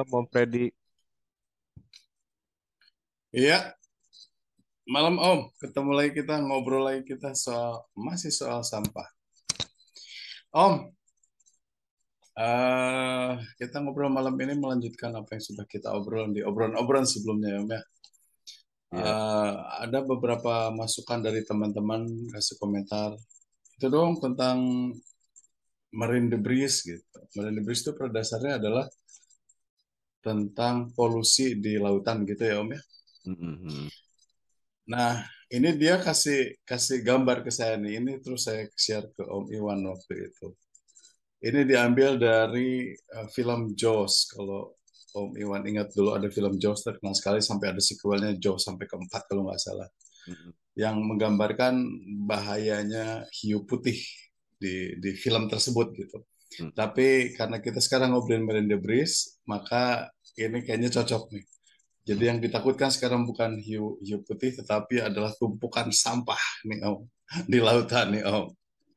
malam Om Freddy. Iya. Malam Om, ketemu lagi kita ngobrol lagi kita soal masih soal sampah. Om, uh, kita ngobrol malam ini melanjutkan apa yang sudah kita obrolan di obrolan-obrolan sebelumnya Om ya. Uh, ada beberapa masukan dari teman-teman kasih komentar itu dong tentang marine debris gitu. Marine debris itu pada dasarnya adalah tentang polusi di lautan gitu ya Om ya. Mm-hmm. Nah ini dia kasih kasih gambar ke saya nih ini terus saya share ke Om Iwan waktu itu. Ini diambil dari uh, film Jaws kalau Om Iwan ingat dulu ada film Jaws terkenal sekali sampai ada sequelnya Jaws sampai keempat kalau nggak salah mm-hmm. yang menggambarkan bahayanya hiu putih di di film tersebut gitu. Hmm. Tapi karena kita sekarang ngobrolin marine debris, maka ini kayaknya cocok nih. Jadi yang ditakutkan sekarang bukan hiu hiu putih, tetapi adalah tumpukan sampah nih om di lautan nih om.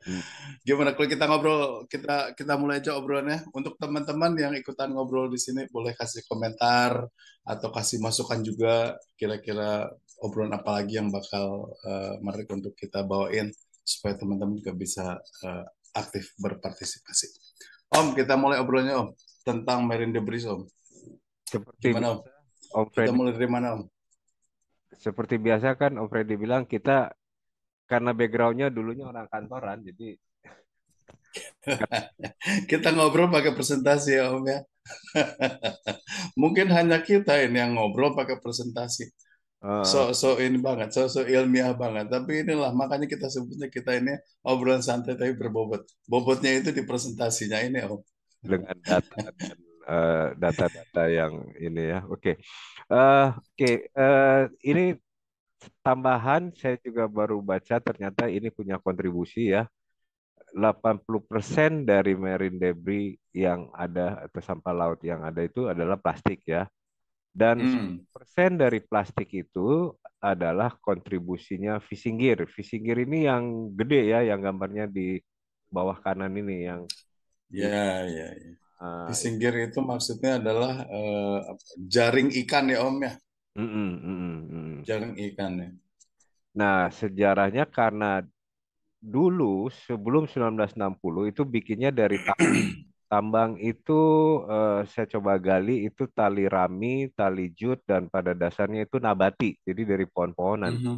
Hmm. Gimana kalau kita ngobrol kita kita mulai aja obrolannya. Untuk teman-teman yang ikutan ngobrol di sini boleh kasih komentar atau kasih masukan juga kira-kira obrolan apa lagi yang bakal uh, menarik untuk kita bawain supaya teman-teman juga bisa uh, aktif berpartisipasi. Om, kita mulai obrolannya Om tentang Marine Debris Om. Seperti Gimana, Om? Om Freddy, kita mulai dari mana Om? Seperti biasa kan Om Freddy bilang kita karena backgroundnya dulunya orang kantoran jadi kita ngobrol pakai presentasi ya Om ya. Mungkin hanya kita ini yang ngobrol pakai presentasi so so ini banget, so so ilmiah banget. Tapi inilah makanya kita sebutnya kita ini obrolan santai tapi berbobot. Bobotnya itu di presentasinya ini om. Dengan data dan eh, data-data yang ini ya. Oke, okay. uh, eh, oke okay. uh, eh, ini tambahan saya juga baru baca ternyata ini punya kontribusi ya. 80% dari marine debris yang ada atau sampah laut yang ada itu adalah plastik ya. Dan hmm. persen dari plastik itu adalah kontribusinya fishing gear. Fishing gear ini yang gede ya, yang gambarnya di bawah kanan ini yang. Ya, ya, ya. Uh, ah, fishing iya. gear itu maksudnya adalah uh, jaring ikan ya Om ya. Mm -mm, mm -mm. Jaring ikan ya. Nah sejarahnya karena dulu sebelum 1960 itu bikinnya dari Tambang itu uh, saya coba gali itu tali rami, tali jut dan pada dasarnya itu nabati, jadi dari pohon-pohonan. Mm -hmm.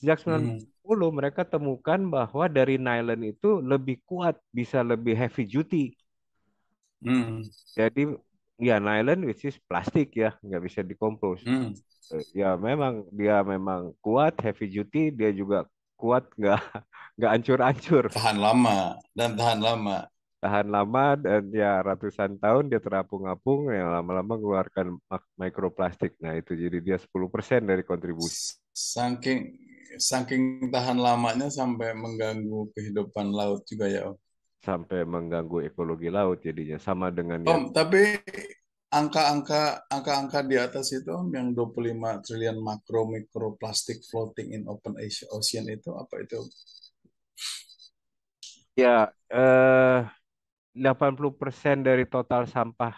Sejak 90 mm. mereka temukan bahwa dari nylon itu lebih kuat, bisa lebih heavy duty. Mm. Jadi ya nylon which is plastik ya, nggak bisa dikompos. Mm. Ya memang dia memang kuat, heavy duty, dia juga kuat nggak nggak ancur-ancur. Tahan lama dan tahan lama tahan lama dan ya ratusan tahun dia terapung-apung yang lama-lama mengeluarkan mikroplastik. Nah, itu jadi dia 10% dari kontribusi. Saking saking tahan lamanya sampai mengganggu kehidupan laut juga ya, Om. Sampai mengganggu ekologi laut jadinya sama dengan Om, yang... tapi angka-angka angka-angka di atas itu Om yang 25 triliun makro mikroplastik floating in open ocean itu apa itu? Ya, eh 80% dari total sampah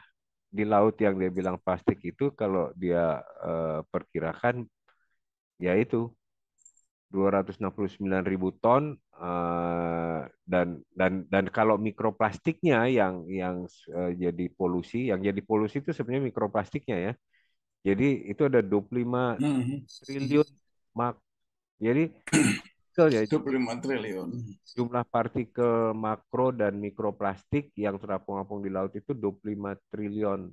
di laut yang dia bilang plastik itu kalau dia uh, perkirakan ya itu 269 ribu ton uh, dan dan dan kalau mikroplastiknya yang yang uh, jadi polusi yang jadi polusi itu sebenarnya mikroplastiknya ya jadi itu ada 25 mm -hmm. triliun mak jadi partikel ya 25 triliun. Jumlah partikel makro dan mikroplastik yang terapung-apung di laut itu 25 triliun.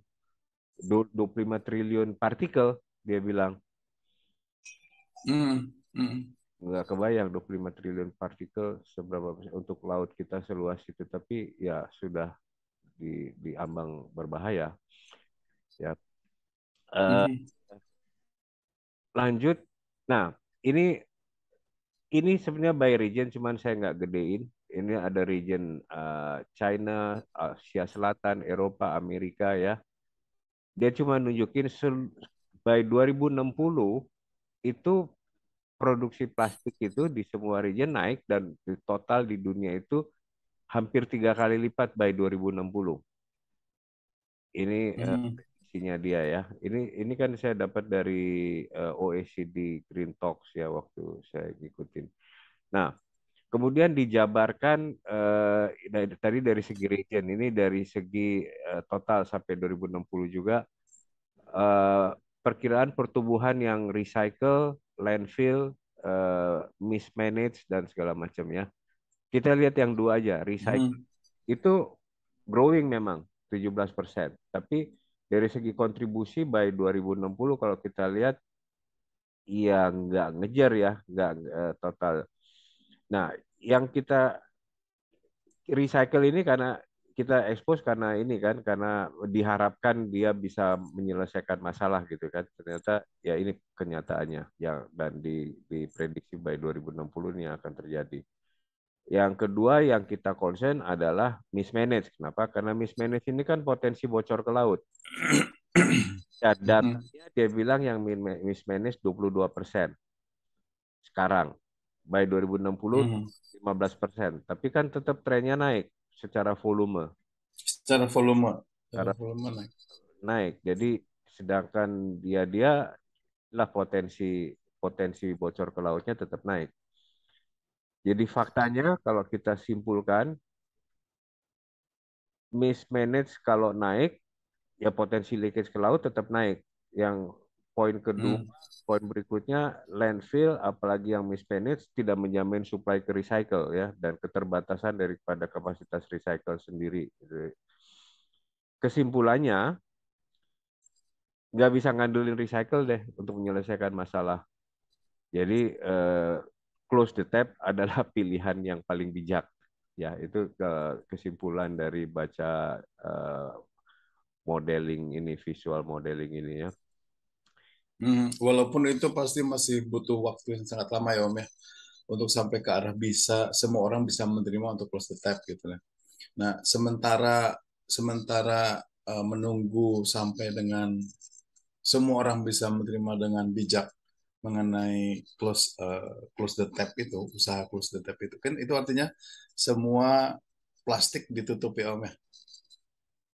25 triliun partikel dia bilang. Mm, mm. Nggak kebayang 25 triliun partikel seberapa untuk laut kita seluas itu tapi ya sudah di di ambang berbahaya. Ya. Uh, Lanjut. Nah, ini ini sebenarnya by region, cuman saya nggak gedein. Ini ada region uh, China, Asia Selatan, Eropa, Amerika ya. Dia cuma nunjukin by 2060 itu produksi plastik itu di semua region naik dan di total di dunia itu hampir tiga kali lipat by 2060. Ini eh, hmm prediksinya dia ya. Ini ini kan saya dapat dari uh, eh, OECD Green Talks ya waktu saya ngikutin. Nah, kemudian dijabarkan uh, dari, tadi dari segi region ini dari segi uh, total sampai 2060 juga uh, perkiraan pertumbuhan yang recycle, landfill, uh, mismanage dan segala macam ya. Kita lihat yang dua aja, recycle. Hmm. Itu growing memang 17%, tapi dari segi kontribusi by 2060 kalau kita lihat ya nggak ngejar ya nggak uh, total nah yang kita recycle ini karena kita expose karena ini kan karena diharapkan dia bisa menyelesaikan masalah gitu kan ternyata ya ini kenyataannya yang dan di diprediksi by 2060 ini akan terjadi yang kedua yang kita concern adalah mismanage. Kenapa? Karena mismanage ini kan potensi bocor ke laut. Ya, datanya dia bilang yang mismanage 22 persen sekarang. By 2060 15 persen. Tapi kan tetap trennya naik secara volume. Secara volume. Secara volume naik. Naik. Jadi sedangkan dia dia lah potensi potensi bocor ke lautnya tetap naik. Jadi faktanya kalau kita simpulkan, mismanage kalau naik, ya potensi leakage ke laut tetap naik. Yang poin kedua, hmm. poin berikutnya, landfill apalagi yang mismanage tidak menjamin supply ke recycle ya, dan keterbatasan daripada kapasitas recycle sendiri. Gitu. Kesimpulannya, nggak bisa ngandulin recycle deh untuk menyelesaikan masalah. Jadi eh, close the tab adalah pilihan yang paling bijak. Ya, itu kesimpulan dari baca eh, modeling ini, visual modeling ini ya. Hmm, walaupun itu pasti masih butuh waktu yang sangat lama ya Om ya, untuk sampai ke arah bisa semua orang bisa menerima untuk close the tab gitu ya. Nah, sementara sementara eh, menunggu sampai dengan semua orang bisa menerima dengan bijak mengenai close uh, close the tap itu usaha close the tap itu kan itu artinya semua plastik ditutup ya Om ya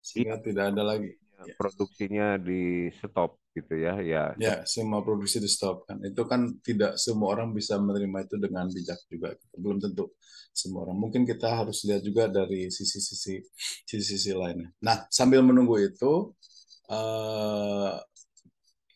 sehingga ya. tidak ada lagi iya, ya. produksinya di stop gitu ya ya ya semua produksi di stop kan itu kan tidak semua orang bisa menerima itu dengan bijak juga belum tentu semua orang mungkin kita harus lihat juga dari sisi-sisi sisi-sisi lainnya nah sambil menunggu itu uh,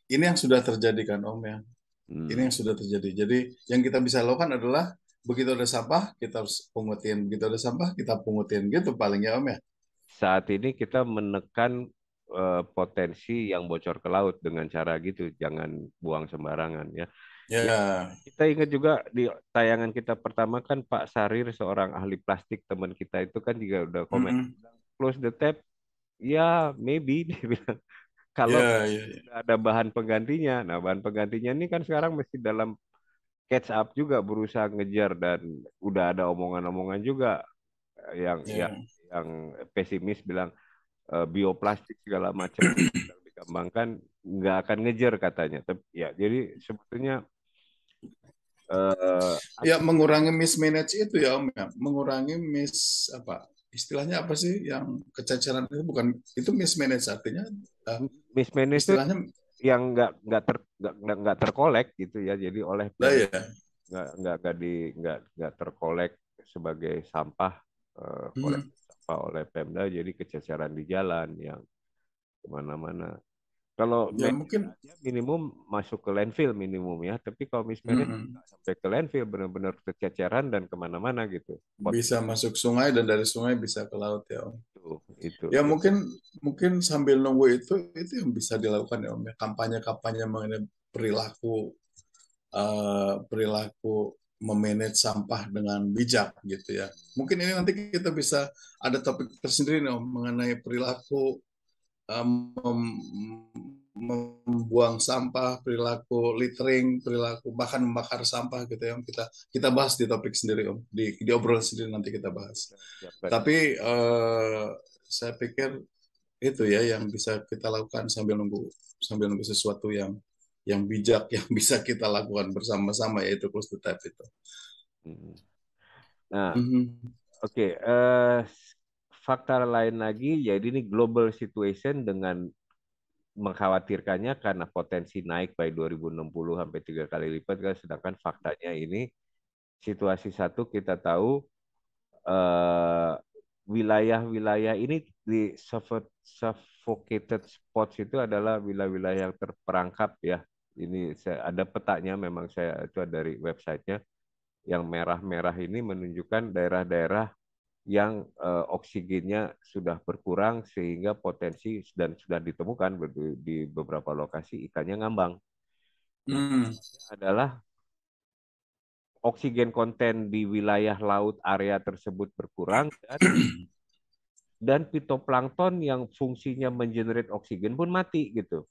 ini yang sudah terjadi kan om ya Hmm. Ini yang sudah terjadi. Jadi yang kita bisa lakukan adalah begitu ada sampah kita harus pungutin, begitu ada sampah kita pungutin gitu palingnya Om ya. Saat ini kita menekan uh, potensi yang bocor ke laut dengan cara gitu, jangan buang sembarangan ya. Ya. Kita ingat juga di tayangan kita pertama kan Pak Sarir seorang ahli plastik teman kita itu kan juga udah komen -hmm. close the tap. Ya, yeah, maybe dia bilang kalau yeah, iya, iya, yeah, ada bahan penggantinya, nah bahan penggantinya ini kan sekarang mesti dalam catch up juga berusaha ngejar dan udah ada omongan-omongan juga eh, yang yeah. yang yang pesimis bilang uh, bioplastik segala macam yang dikembangkan nggak akan ngejar katanya. Tapi ya jadi sebetulnya uh, ya mengurangi mismanage itu ya Om ya, mengurangi mis apa istilahnya apa sih yang kecacaran itu bukan itu mismanage artinya uh, mismanage istilahnya yang nggak nggak ter nggak nggak terkolek gitu ya jadi oleh nah, ya. nggak nggak nggak di nggak nggak terkolek sebagai sampah uh, kolek hmm. sampah oleh Pemda jadi kecacaran di jalan yang kemana-mana kalau ya, mungkin minimum masuk ke landfill minimum ya, tapi kalau misalnya mm -hmm. sampai ke landfill benar-benar kececeran dan kemana-mana gitu. Pot. Bisa masuk sungai dan dari sungai bisa ke laut ya om. Itu, itu. Ya mungkin mungkin sambil nunggu itu itu yang bisa dilakukan ya om ya. kampanye-kampanye mengenai perilaku uh, perilaku memanage sampah dengan bijak gitu ya. Mungkin ini nanti kita bisa ada topik tersendiri nih om, mengenai perilaku um, membuang sampah, perilaku littering, perilaku bahkan membakar sampah gitu yang Kita kita bahas di topik sendiri Om, di di obrolan sendiri nanti kita bahas. Ya, Tapi uh, saya pikir itu ya yang bisa kita lakukan sambil nunggu sambil nunggu sesuatu yang yang bijak yang bisa kita lakukan bersama-sama yaitu close to tap itu. Hmm. Nah, mm -hmm. oke, okay, uh, eh, faktor lain lagi jadi ini global situation dengan mengkhawatirkannya karena potensi naik by 2060 sampai tiga kali lipat kan sedangkan faktanya ini situasi satu kita tahu eh, wilayah-wilayah uh, ini di suffocated spots itu adalah wilayah-wilayah yang terperangkap ya ini saya, ada petanya memang saya itu dari websitenya yang merah-merah ini menunjukkan daerah-daerah yang uh, oksigennya sudah berkurang sehingga potensi dan sudah ditemukan di beberapa lokasi ikannya ngambang. Nah, hmm. Adalah oksigen konten di wilayah laut area tersebut berkurang dan dan fitoplankton yang fungsinya mengenerate oksigen pun mati gitu.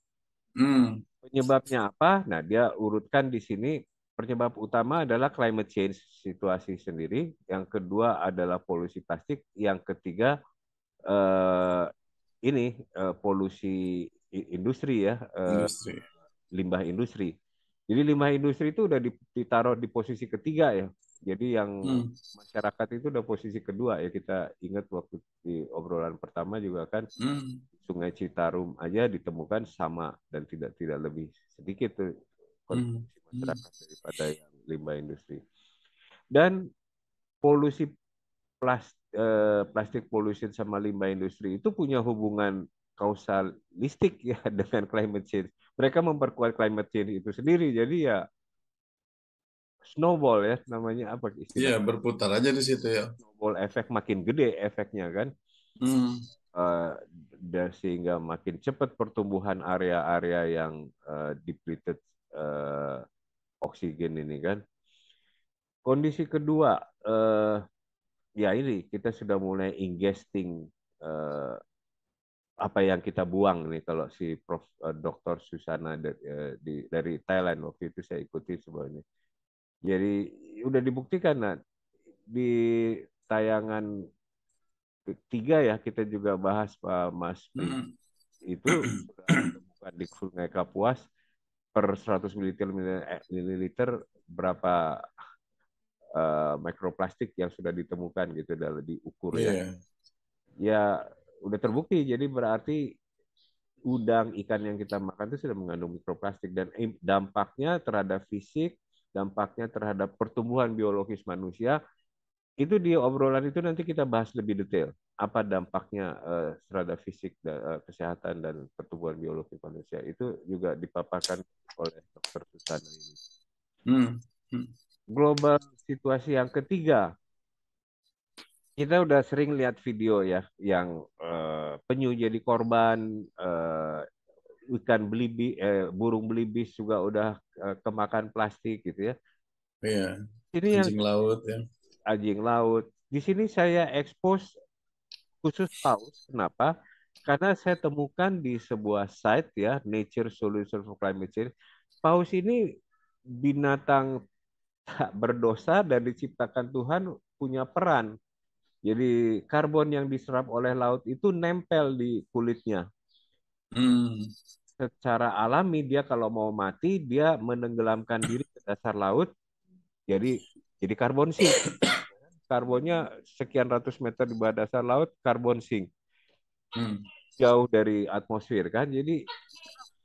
Hmm. Penyebabnya apa? Nah, dia urutkan di sini penyebab utama adalah climate change situasi sendiri, yang kedua adalah polusi plastik, yang ketiga eh, ini eh, polusi industri ya, eh, industri. limbah industri. Jadi limbah industri itu udah ditaruh di posisi ketiga ya. Jadi yang hmm. masyarakat itu udah posisi kedua ya kita ingat waktu di obrolan pertama juga kan hmm. Sungai Citarum aja ditemukan sama dan tidak tidak lebih sedikit tuh konsumsi hmm. masyarakat hmm. daripada yang limbah industri. Dan polusi plastik, eh, plastik pollution sama limbah industri itu punya hubungan kausalistik ya dengan climate change. Mereka memperkuat climate change itu sendiri. Jadi ya snowball ya namanya apa iya, istilahnya Iya, berputar aja di situ ya. Snowball efek makin gede efeknya kan. Hmm. Uh, dan sehingga makin cepat pertumbuhan area-area yang uh, depleted eh, oksigen ini kan. Kondisi kedua, eh, ya ini kita sudah mulai ingesting eh, apa yang kita buang nih kalau si Prof. Eh, Dr. Susana dari, eh, dari Thailand waktu itu saya ikuti sebenarnya Jadi udah dibuktikan nah, di tayangan tiga ya kita juga bahas Pak Mas mm-hmm. itu eh, bukan di Sungai Kapuas per 100 ml, berapa uh, mikroplastik yang sudah ditemukan gitu dalam diukur yeah. ya. Iya. Ya udah terbukti jadi berarti udang ikan yang kita makan itu sudah mengandung mikroplastik dan eh, dampaknya terhadap fisik, dampaknya terhadap pertumbuhan biologis manusia itu di obrolan itu nanti kita bahas lebih detail apa dampaknya uh, terhadap fisik dan kesehatan dan pertumbuhan biologis manusia itu juga dipaparkan oleh Dr. Susana ini. Hmm. Hmm. Global situasi yang ketiga, kita udah sering lihat video ya yang uh, penyu jadi korban uh, ikan belibi uh, burung belibis juga udah uh, kemakan plastik gitu ya. Iya. Ini anjing yang, laut ya. Anjing laut. Di sini saya expose khusus paus. Kenapa? karena saya temukan di sebuah site ya Nature Solution for Climate Change paus ini binatang tak berdosa dan diciptakan Tuhan punya peran jadi karbon yang diserap oleh laut itu nempel di kulitnya hmm. secara alami dia kalau mau mati dia menenggelamkan diri ke dasar laut jadi jadi karbon sink karbonnya sekian ratus meter di bawah dasar laut karbon sink. Hmm jauh dari atmosfer kan. Jadi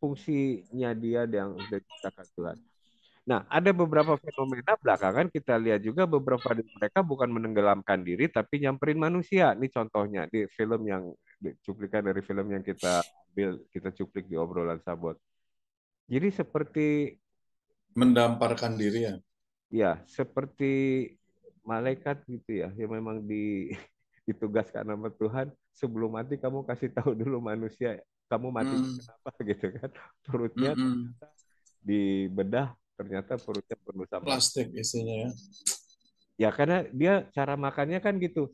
fungsinya dia yang sudah diciptakan Tuhan. Nah, ada beberapa fenomena belakangan kita lihat juga beberapa dari mereka bukan menenggelamkan diri tapi nyamperin manusia. Ini contohnya di film yang cuplikan dari film yang kita ambil, kita cuplik di obrolan Sabot. Jadi seperti mendamparkan diri ya. Ya, seperti malaikat gitu ya, yang memang di ditugaskan sama Tuhan sebelum mati kamu kasih tahu dulu manusia kamu mati hmm. kenapa gitu kan perutnya hmm, hmm. ternyata dibedah ternyata perutnya penuh sama plastik isinya ya ya karena dia cara makannya kan gitu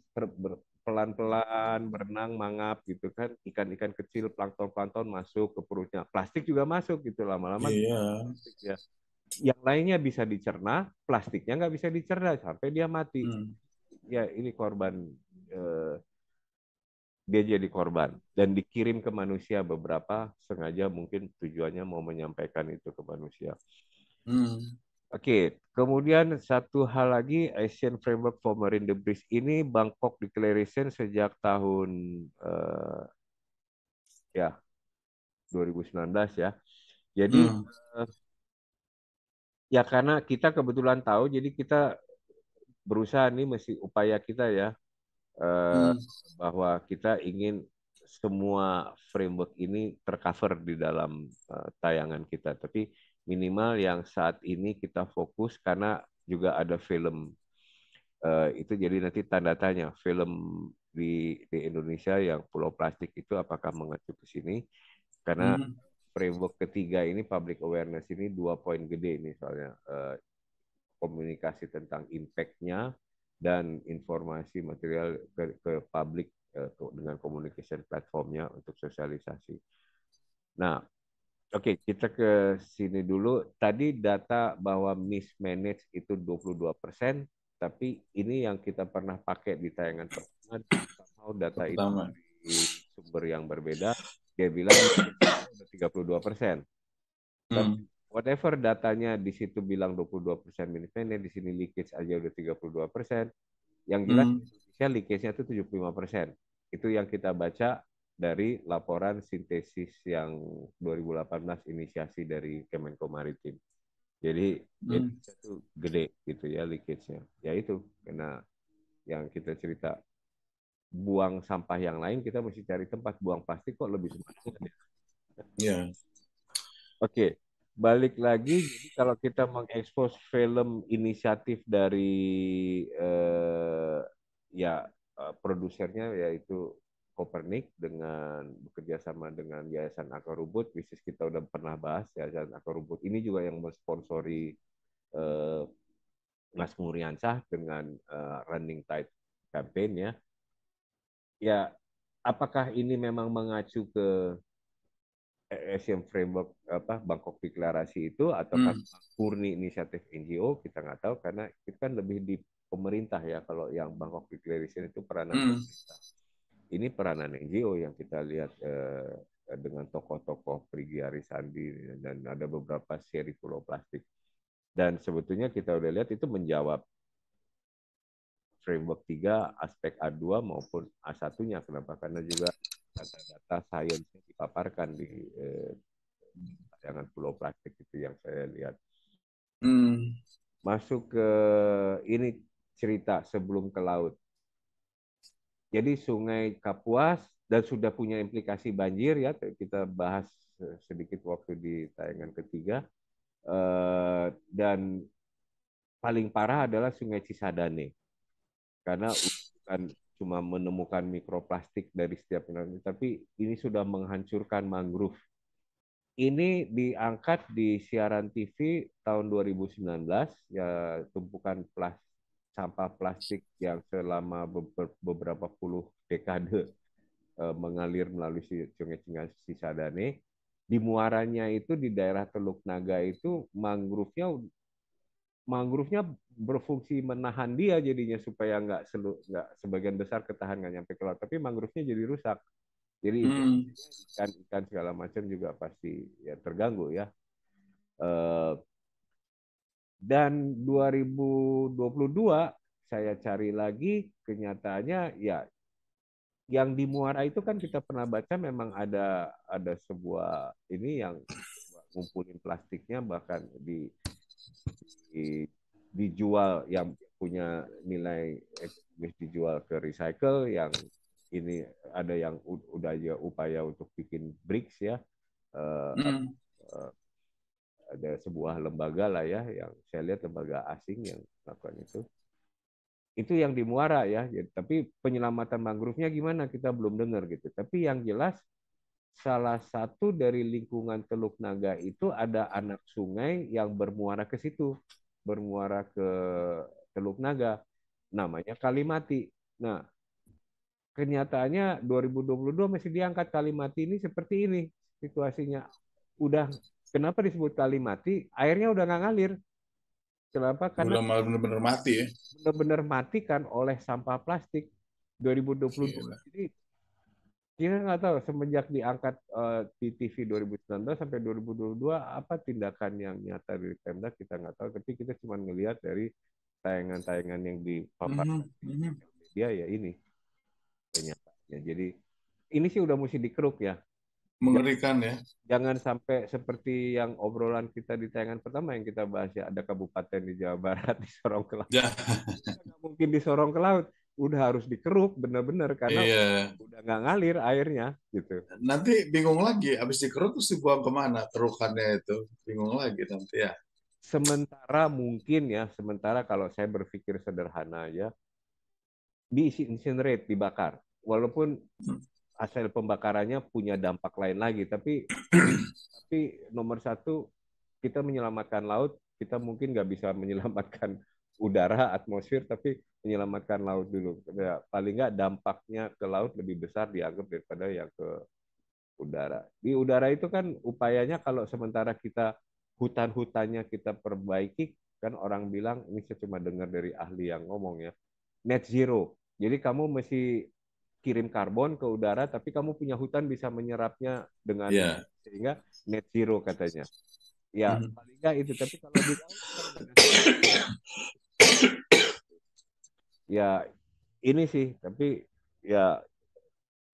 pelan-pelan berenang mangap gitu kan ikan-ikan kecil plankton-plankton masuk ke perutnya plastik juga masuk gitu lama-lama iya. ya yang lainnya bisa dicerna plastiknya nggak bisa dicerna sampai dia mati hmm. ya ini korban eh, dia jadi korban dan dikirim ke manusia beberapa sengaja mungkin tujuannya mau menyampaikan itu ke manusia. Hmm. Oke, okay. kemudian satu hal lagi Asian Framework for Marine Debris ini Bangkok Declaration sejak tahun uh, ya 2019 ya. Jadi hmm. uh, ya karena kita kebetulan tahu jadi kita berusaha nih masih upaya kita ya uh, hmm. Eh, bahwa kita ingin semua framework ini tercover di dalam uh, tayangan kita. Tapi minimal yang saat ini kita fokus karena juga ada film uh, itu jadi nanti tanda tanya film di di Indonesia yang Pulau Plastik itu apakah mengacu ke sini? Karena hmm. framework ketiga ini public awareness ini dua poin gede ini soalnya komunikasi tentang impact-nya dan informasi material ke, ke publik uh, dengan komunikasi platformnya untuk sosialisasi. Nah, oke okay, kita ke sini dulu. Tadi data bahwa mismanage itu 22 persen, tapi ini yang kita pernah pakai di tayangan pertama, data pertama. itu dari sumber yang berbeda, dia bilang 32 persen. Hmm whatever datanya di situ bilang 22% pendek, di sini leakage aja udah 32%. Yang jelas hmm. leakage-nya itu 75%. Itu yang kita baca dari laporan sintesis yang 2018 inisiasi dari Kemenko Maritim. Jadi hmm. itu gede gitu ya leakage-nya. Ya itu karena yang kita cerita buang sampah yang lain kita mesti cari tempat buang plastik kok lebih semangat. Ya. Yeah. Oke, okay balik lagi jadi kalau kita mengekspos film inisiatif dari eh, ya eh, produsernya yaitu Kopernik dengan bekerja sama dengan Yayasan Akar Rumput, bisnis kita udah pernah bahas Yayasan Akar Rumput ini juga yang mensponsori eh, Mas Muriansah dengan eh, Running Tide Campaign ya. Ya, apakah ini memang mengacu ke Asian Framework apa Bangkok Deklarasi itu atau hmm. Kan murni inisiatif NGO kita nggak tahu karena itu kan lebih di pemerintah ya kalau yang Bangkok Deklarasi itu peranan hmm. pemerintah. Ini peranan NGO yang kita lihat eh, dengan tokoh-tokoh Prigiari Sandi dan ada beberapa seri pulau plastik. Dan sebetulnya kita udah lihat itu menjawab framework tiga aspek A2 maupun A1-nya kenapa? Karena juga data-data sainsnya dipaparkan di eh, tayangan Pulau Plastik itu yang saya lihat. Hmm. Masuk ke ini cerita sebelum ke laut. Jadi Sungai Kapuas dan sudah punya implikasi banjir ya kita bahas eh, sedikit waktu di tayangan ketiga eh, dan paling parah adalah Sungai Cisadane karena cuma menemukan mikroplastik dari setiap penelitian tapi ini sudah menghancurkan mangrove. Ini diangkat di siaran TV tahun 2019, ya tumpukan plas, sampah plastik yang selama beberapa puluh dekade eh, mengalir melalui sungai-sungai Cisadane. Di muaranya itu di daerah Teluk Naga itu mangrove-nya mangrove-nya berfungsi menahan dia jadinya supaya nggak selu nggak sebagian besar ketahan nggak nyampe keluar tapi mangrove-nya jadi rusak jadi hmm. ikan ikan segala macam juga pasti ya terganggu ya uh, dan 2022 saya cari lagi kenyataannya ya yang di muara itu kan kita pernah baca memang ada ada sebuah ini yang ngumpulin plastiknya bahkan di di, dijual yang punya nilai ekonomis eh, dijual ke recycle yang ini ada yang udah aja upaya untuk bikin bricks ya uh, mm. uh, ada sebuah lembaga lah ya yang saya lihat lembaga asing yang melakukan itu itu yang di muara ya, ya tapi penyelamatan mangrove-nya gimana kita belum dengar gitu tapi yang jelas salah satu dari lingkungan Teluk Naga itu ada anak sungai yang bermuara ke situ, bermuara ke Teluk Naga. Namanya Kalimati. Nah, kenyataannya 2022 masih diangkat Kalimati ini seperti ini situasinya. Udah kenapa disebut Kalimati? Airnya udah nggak ngalir. Kenapa? Karena benar-benar mati ya. Benar-benar mati kan oleh sampah plastik 2022. Gila. Kita nggak tahu semenjak diangkat uh, di TV 2019 sampai 2022 apa tindakan yang nyata dari Pemda kita nggak tahu. Tapi kita cuma melihat dari tayangan-tayangan yang dipaparkan mm -hmm. dia ya ini kenyataannya. Jadi ini sih udah mesti dikeruk ya. Mengerikan ya. Jangan sampai seperti yang obrolan kita di tayangan pertama yang kita bahas ya ada kabupaten di Jawa Barat disorong ke laut. Ya. mungkin mungkin disorong ke laut udah harus dikeruk bener-bener karena iya. udah nggak ngalir airnya gitu. Nanti bingung lagi, abis dikeruk terus dibuang kemana kerukannya itu, bingung lagi nanti ya. Sementara mungkin ya, sementara kalau saya berpikir sederhana ya, diisi incinerate, dibakar. Walaupun hmm. hasil pembakarannya punya dampak lain lagi, tapi tapi nomor satu kita menyelamatkan laut, kita mungkin nggak bisa menyelamatkan udara, atmosfer, tapi menyelamatkan laut dulu. Ya, paling nggak dampaknya ke laut lebih besar dianggap daripada yang ke udara. Di udara itu kan upayanya kalau sementara kita hutan-hutannya kita perbaiki, kan orang bilang, ini saya cuma dengar dari ahli yang ngomong ya, net zero. Jadi kamu mesti kirim karbon ke udara, tapi kamu punya hutan bisa menyerapnya dengan yeah. sehingga net zero katanya. Ya, mm -hmm. paling nggak itu. Tapi kalau di laut, kan ya ini sih tapi ya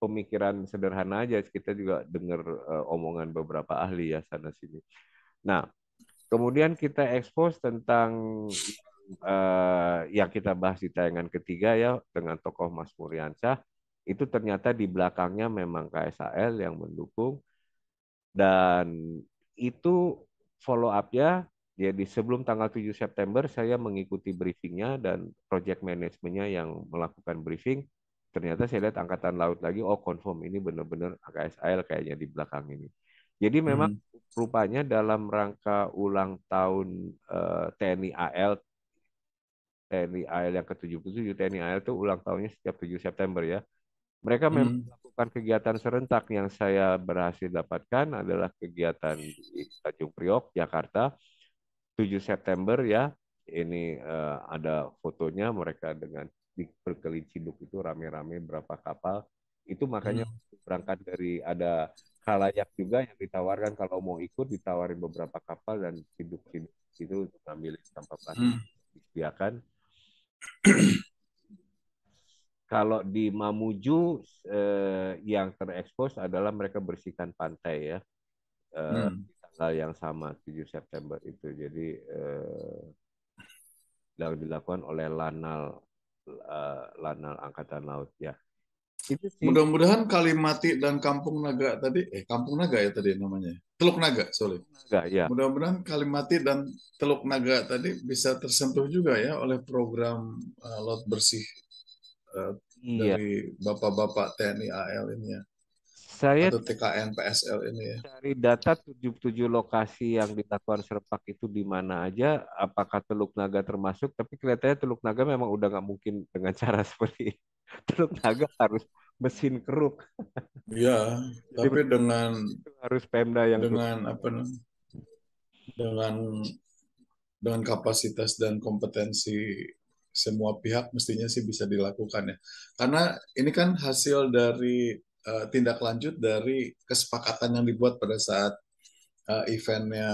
pemikiran sederhana aja kita juga dengar uh, omongan beberapa ahli ya sana sini. Nah, kemudian kita expose tentang uh, yang kita bahas di tayangan ketiga ya dengan tokoh Mas Muriansyah itu ternyata di belakangnya memang KSAL yang mendukung dan itu follow up ya jadi sebelum tanggal 7 September saya mengikuti briefingnya dan project manajemennya yang melakukan briefing. Ternyata saya lihat Angkatan Laut lagi, oh confirm ini benar-benar AKSAL kayaknya di belakang ini. Jadi memang hmm. rupanya dalam rangka ulang tahun uh, eh, TNI AL TNI AL yang ke-77 TNI AL itu ulang tahunnya setiap 7 September ya. Mereka hmm. memang melakukan kegiatan serentak yang saya berhasil dapatkan adalah kegiatan di Tanjung Priok, Jakarta 7 September ya ini uh, ada fotonya mereka dengan di berkeliciduk itu rame-rame berapa kapal itu makanya hmm. berangkat dari ada kalayak juga yang ditawarkan kalau mau ikut ditawarin beberapa kapal dan ciduk-ciduk itu ngambil tanpa plastik hmm. disediakan kalau di Mamuju eh, yang terekspos adalah mereka bersihkan pantai ya. Eh, hmm tanggal yang sama 7 September itu. Jadi eh, dilakukan oleh Lanal eh, Lanal Angkatan Laut ya. Mudah-mudahan Kalimati dan Kampung Naga tadi eh Kampung Naga ya tadi namanya. Teluk Naga, sorry. Naga, ya. Mudah-mudahan Kalimati dan Teluk Naga tadi bisa tersentuh juga ya oleh program uh, eh, laut bersih uh, dari bapak-bapak TNI AL ini ya. Saya atau TKN PSL ini ya. Dari data 77 lokasi yang dilakukan serpak itu di mana aja, apakah Teluk Naga termasuk? Tapi kelihatannya Teluk Naga memang udah nggak mungkin dengan cara seperti Teluk Naga harus mesin keruk. Iya, tapi dengan harus Pemda yang dengan apa dengan dengan kapasitas dan kompetensi semua pihak mestinya sih bisa dilakukan ya. Karena ini kan hasil dari uh, tindak lanjut dari kesepakatan yang dibuat pada saat uh, eventnya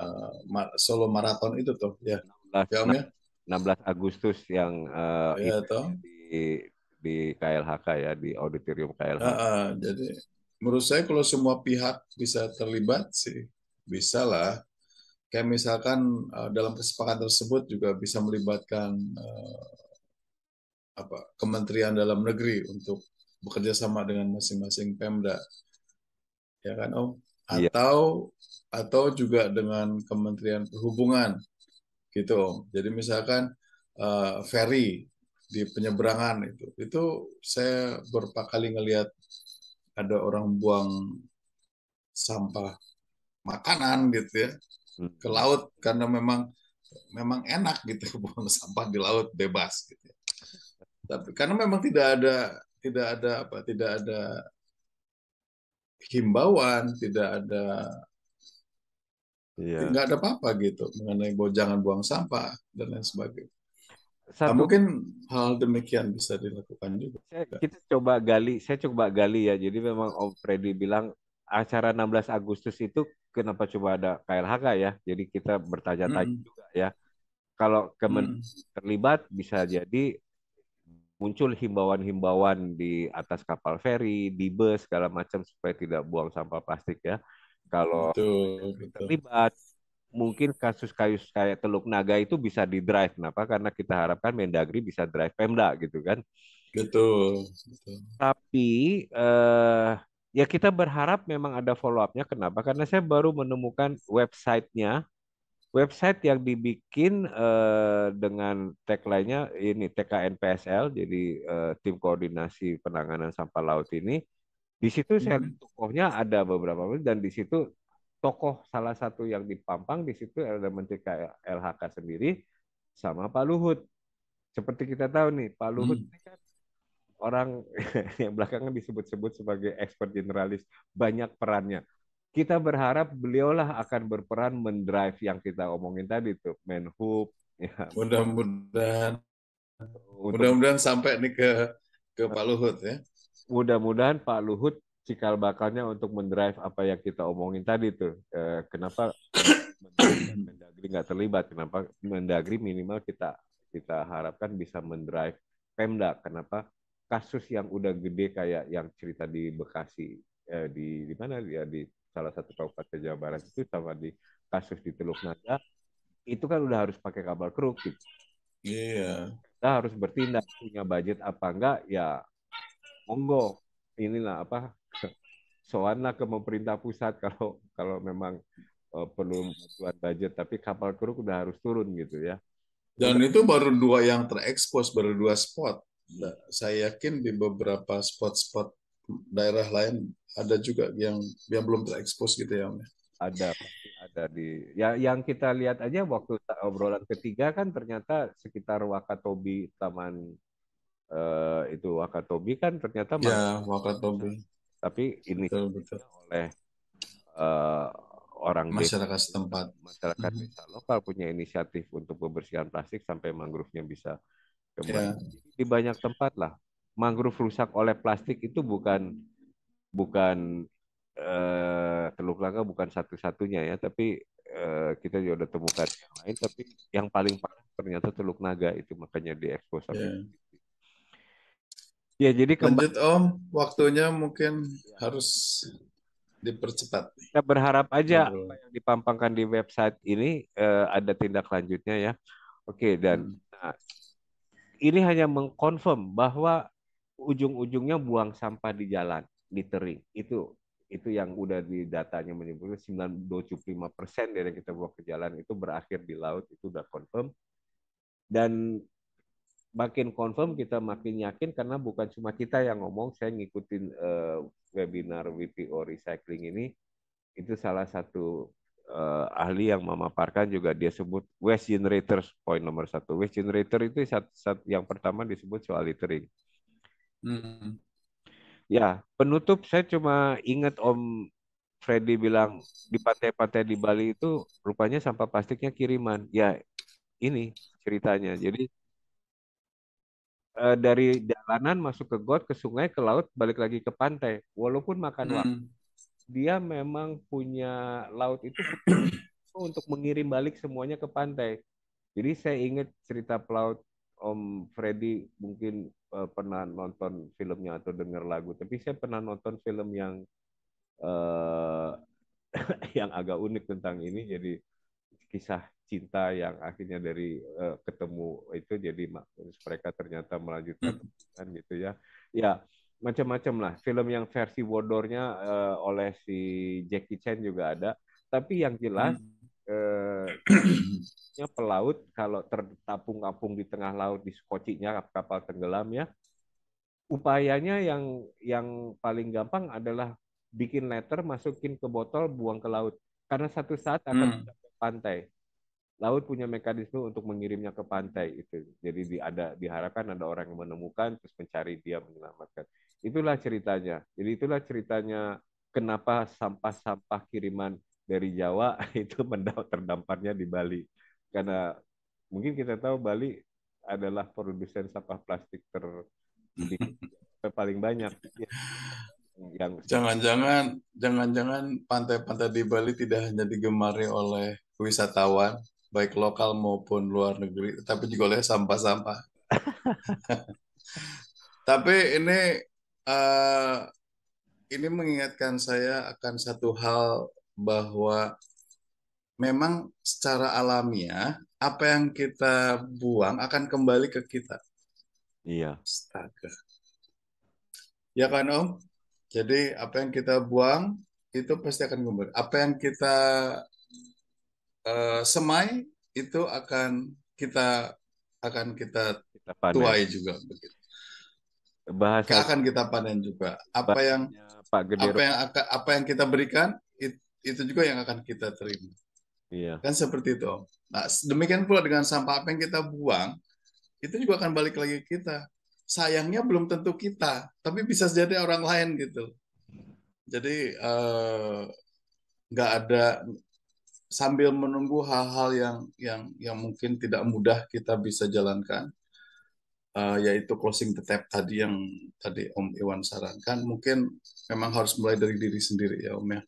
uh, Solo Marathon itu tuh ya. 16, ya, Om, ya? 16 Agustus yang uh, ya, di di KLHK ya di auditorium KLHK. Uh, uh, jadi menurut saya kalau semua pihak bisa terlibat sih bisa lah. Kayak misalkan uh, dalam kesepakatan tersebut juga bisa melibatkan uh, apa Kementerian Dalam Negeri untuk bekerja sama dengan masing-masing Pemda ya kan Om iya. atau yeah. atau juga dengan Kementerian Perhubungan gitu Om jadi misalkan uh, ferry di penyeberangan itu itu saya berapa kali ngelihat ada orang buang sampah makanan gitu ya hmm. ke laut karena memang memang enak gitu buang sampah di laut bebas gitu ya. tapi karena memang tidak ada tidak ada apa tidak ada himbauan tidak ada yeah. nggak ada apa-apa gitu mengenai bahwa jangan buang sampah dan lain sebagainya nah, satu, nah, mungkin hal demikian bisa dilakukan juga. Saya, kita coba gali, saya coba gali ya. Jadi memang Om Freddy bilang acara 16 Agustus itu kenapa coba ada KLHK ya? Jadi kita bertanya-tanya hmm. juga ya. Kalau kemen hmm. terlibat bisa jadi muncul himbauan-himbauan di atas kapal feri, di bus segala macam supaya tidak buang sampah plastik ya. Kalau terlibat mungkin kasus kayu kayak Teluk Naga itu bisa di drive. Kenapa? Karena kita harapkan Mendagri bisa drive Pemda gitu kan. Betul. Tapi eh, ya kita berharap memang ada follow up-nya Kenapa? Karena saya baru menemukan websitenya website yang dibikin uh, dengan tagline-nya ini PSL jadi uh, tim koordinasi penanganan sampah laut ini di situ hmm. saya hmm. tokohnya ada beberapa dan di situ tokoh salah satu yang dipampang di situ ada Menteri LHK sendiri sama Pak Luhut seperti kita tahu nih Pak hmm. Luhut hmm. ini kan orang yang belakangan disebut-sebut sebagai expert generalis banyak perannya kita berharap beliaulah akan berperan mendrive yang kita omongin tadi tuh Menhub ya. mudah-mudahan mudah-mudahan sampai nih ke ke nah, Pak Luhut ya mudah-mudahan Pak Luhut cikal bakalnya untuk mendrive apa yang kita omongin tadi tuh eh, kenapa Mendagri nggak terlibat kenapa Mendagri minimal kita kita harapkan bisa mendrive Pemda kenapa kasus yang udah gede kayak yang cerita di Bekasi eh, di di mana ya di salah satu kabupaten Jawa Barat itu sama di kasus di Teluk Naga itu kan udah harus pakai kapal keruk gitu. Iya. Kita harus bertindak punya budget apa enggak ya monggo inilah apa soanlah ke pemerintah pusat kalau kalau memang uh, perlu buat budget tapi kapal keruk udah harus turun gitu ya. Dan itu baru dua yang terekspos, baru dua spot. Nah, saya yakin di beberapa spot-spot daerah lain ada juga yang yang belum terekspos gitu ya, ya? Ada ada di ya yang kita lihat aja waktu obrolan ketiga kan ternyata sekitar Wakatobi Taman eh, itu Wakatobi kan ternyata ya Wakatobi tapi ini betul, betul. oleh eh, orang masyarakat setempat masyarakat mm -hmm. lokal punya inisiatif untuk pembersihan plastik sampai mangrove-nya bisa Yeah. Di banyak tempat lah mangrove rusak oleh plastik itu bukan bukan uh, Teluk laga bukan satu-satunya ya, tapi eh, kita juga udah temukan yang lain, tapi yang paling parah ternyata Teluk Naga itu makanya diekspos Yeah. Ya jadi lanjut Om, waktunya mungkin ya. harus dipercepat. Kita berharap aja Betul. apa yang dipampangkan di website ini eh, ada tindak lanjutnya ya. Oke dan hmm. nah, ini hanya mengkonfirm bahwa ujung-ujungnya buang sampah di jalan, littering. Itu itu yang udah di datanya menyebutkan 925 persen dari yang kita buang ke jalan itu berakhir di laut itu udah confirm dan makin confirm kita makin yakin karena bukan cuma kita yang ngomong saya ngikutin uh, webinar WPO recycling ini itu salah satu uh, ahli yang memaparkan juga dia sebut waste generators poin nomor satu waste generator itu saat, saat yang pertama disebut soal littering hmm. ya penutup saya cuma ingat om Freddy bilang di pantai-pantai di Bali itu rupanya sampah plastiknya kiriman ya ini ceritanya jadi eh, dari jalanan masuk ke got ke sungai ke laut balik lagi ke pantai walaupun makan hmm. waktu dia memang punya laut itu untuk mengirim balik semuanya ke pantai. Jadi saya ingat cerita pelaut Om Freddy mungkin uh, pernah nonton filmnya atau dengar lagu, tapi saya pernah nonton film yang uh, yang agak unik tentang ini. Jadi kisah cinta yang akhirnya dari uh, ketemu itu jadi mereka ternyata melanjutkan hmm. gitu ya. Ya, macam-macam lah film yang versi wodornya uh, oleh si Jackie Chan juga ada tapi yang jelas hmm. uh, pelaut kalau tertapung-apung di tengah laut di skocinya kapal tenggelam ya upayanya yang yang paling gampang adalah bikin letter masukin ke botol buang ke laut karena satu saat akan hmm. ke pantai laut punya mekanisme untuk mengirimnya ke pantai itu jadi di, ada diharapkan ada orang yang menemukan terus mencari dia menyelamatkan Itulah ceritanya. Jadi itulah ceritanya kenapa sampah-sampah kiriman dari Jawa itu terdamparnya di Bali. Karena mungkin kita tahu Bali adalah produsen sampah plastik ter paling banyak. Yang jangan-jangan jangan-jangan pantai-pantai di Bali tidak hanya digemari oleh wisatawan baik lokal maupun luar negeri, tapi juga oleh sampah-sampah. tapi ini uh, ini mengingatkan saya akan satu hal bahwa memang secara alamiah apa yang kita buang akan kembali ke kita. Iya. Astaga. Ya kan Om? Jadi apa yang kita buang itu pasti akan kembali. Apa yang kita uh, semai itu akan kita akan kita, kita tuai juga begitu bahasa akan kita panen juga. Apa yang Pak apa yang akan, apa yang kita berikan it, itu juga yang akan kita terima. Iya. Kan seperti itu. Nah, demikian pula dengan sampah apa yang kita buang itu juga akan balik lagi ke kita. Sayangnya belum tentu kita, tapi bisa jadi orang lain gitu. Jadi eh, nggak eh, ada sambil menunggu hal-hal yang yang yang mungkin tidak mudah kita bisa jalankan uh, yaitu closing the tab tadi yang tadi Om Iwan sarankan mungkin memang harus mulai dari diri sendiri ya Om ya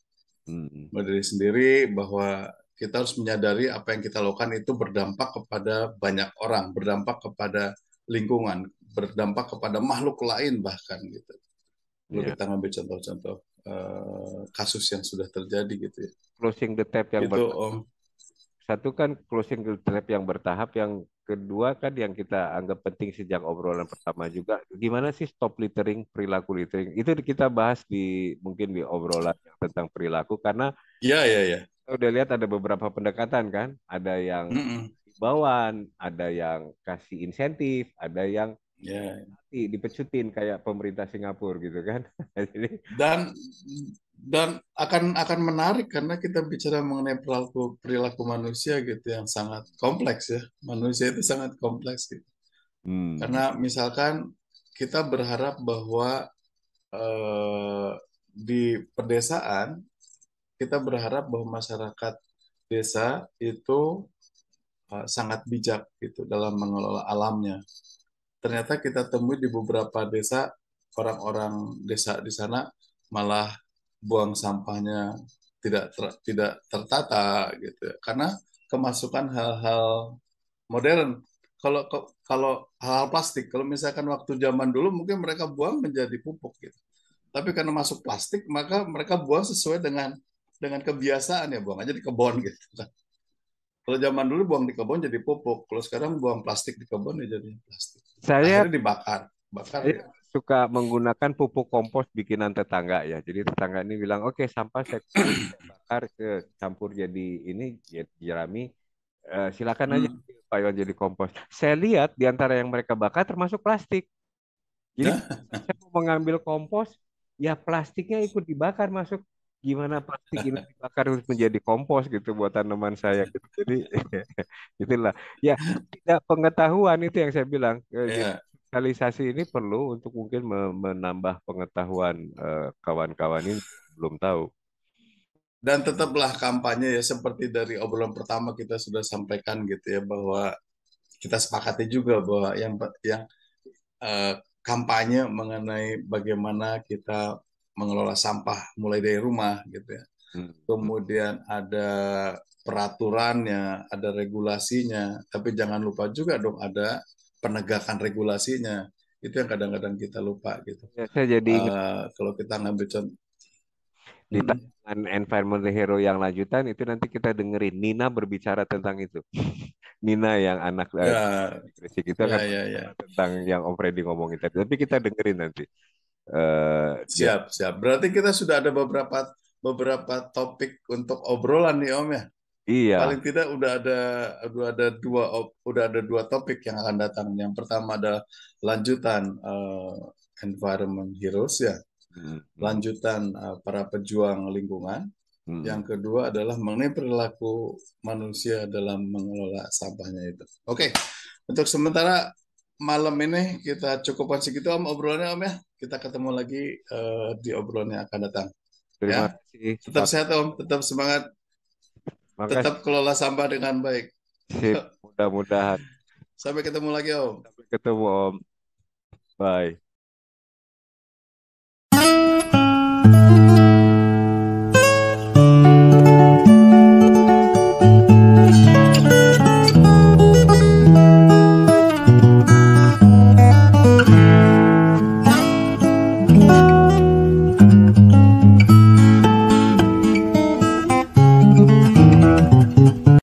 hmm. mulai dari sendiri bahwa kita harus menyadari apa yang kita lakukan itu berdampak kepada banyak orang berdampak kepada lingkungan berdampak kepada makhluk lain bahkan gitu lalu yeah. kita ngambil contoh-contoh uh, kasus yang sudah terjadi gitu ya closing the tab yang itu, Om. satu kan closing the tab yang bertahap yang kedua kan yang kita anggap penting sejak obrolan pertama juga gimana sih stop littering perilaku littering itu kita bahas di mungkin di obrolan tentang perilaku karena ya ya ya kita udah lihat ada beberapa pendekatan kan ada yang bawaan ada yang kasih insentif ada yang yeah. dipecutin kayak pemerintah Singapura gitu kan jadi dan dan akan akan menarik karena kita bicara mengenai perilaku perilaku manusia gitu yang sangat kompleks ya manusia itu sangat kompleks gitu hmm. karena misalkan kita berharap bahwa eh, di pedesaan kita berharap bahwa masyarakat desa itu eh, sangat bijak gitu dalam mengelola alamnya ternyata kita temui di beberapa desa orang-orang desa di sana malah buang sampahnya tidak ter, tidak tertata gitu karena kemasukan hal-hal modern kalau kalau hal, hal plastik kalau misalkan waktu zaman dulu mungkin mereka buang menjadi pupuk gitu tapi karena masuk plastik maka mereka buang sesuai dengan dengan kebiasaan ya buang aja di kebun gitu kan. kalau zaman dulu buang di kebun jadi pupuk kalau sekarang buang plastik di kebun ya jadi plastik saya Akhirnya dibakar bakar saya, ya suka menggunakan pupuk kompos bikinan tetangga ya. Jadi tetangga ini bilang, oke okay, sampah saya, saya bakar ke campur jadi ini jerami, uh, silakan aja hmm. Pak Iwan jadi kompos. Saya lihat di antara yang mereka bakar termasuk plastik. Jadi saya mau mengambil kompos, ya plastiknya ikut dibakar masuk. Gimana plastik ini dibakar harus menjadi kompos gitu buat tanaman saya. Gitu. Jadi itulah ya tidak pengetahuan itu yang saya bilang. Yeah digitalisasi ini perlu untuk mungkin menambah pengetahuan eh, kawan-kawan uh, ini belum tahu. Dan tetaplah kampanye ya seperti dari obrolan pertama kita sudah sampaikan gitu ya bahwa kita sepakati juga bahwa yang yang uh, kampanye mengenai bagaimana kita mengelola sampah mulai dari rumah gitu ya. Hmm. Kemudian ada peraturannya, ada regulasinya, tapi jangan lupa juga dong ada penegakan regulasinya itu yang kadang-kadang kita lupa gitu. Ya, jadi uh, kalau kita ngambil contoh di hmm. tangan hmm. environment hero yang lanjutan itu nanti kita dengerin Nina berbicara tentang itu. Nina yang anak eh, ya, uh, kita itu ya, kan ya, ya. tentang yang Om Freddy ngomong tadi. Tapi kita dengerin nanti. Uh, siap, ya. siap. Berarti kita sudah ada beberapa beberapa topik untuk obrolan nih Om ya. Iya. Paling tidak udah ada udah ada dua udah ada dua topik yang akan datang. Yang pertama adalah lanjutan uh, environment heroes ya, hmm. lanjutan uh, para pejuang lingkungan. Hmm. Yang kedua adalah mengenai perilaku manusia dalam mengelola sampahnya itu. Oke, okay. untuk sementara malam ini kita cukupkan segitu om obrolannya om ya. Kita ketemu lagi uh, di obrolan yang akan datang. Terima ya. kasih. Tetap sehat om, tetap semangat. Makasih. Tetap kelola sampah dengan baik. mudah-mudahan. Sampai ketemu lagi, Om. Sampai ketemu, Om. Bye.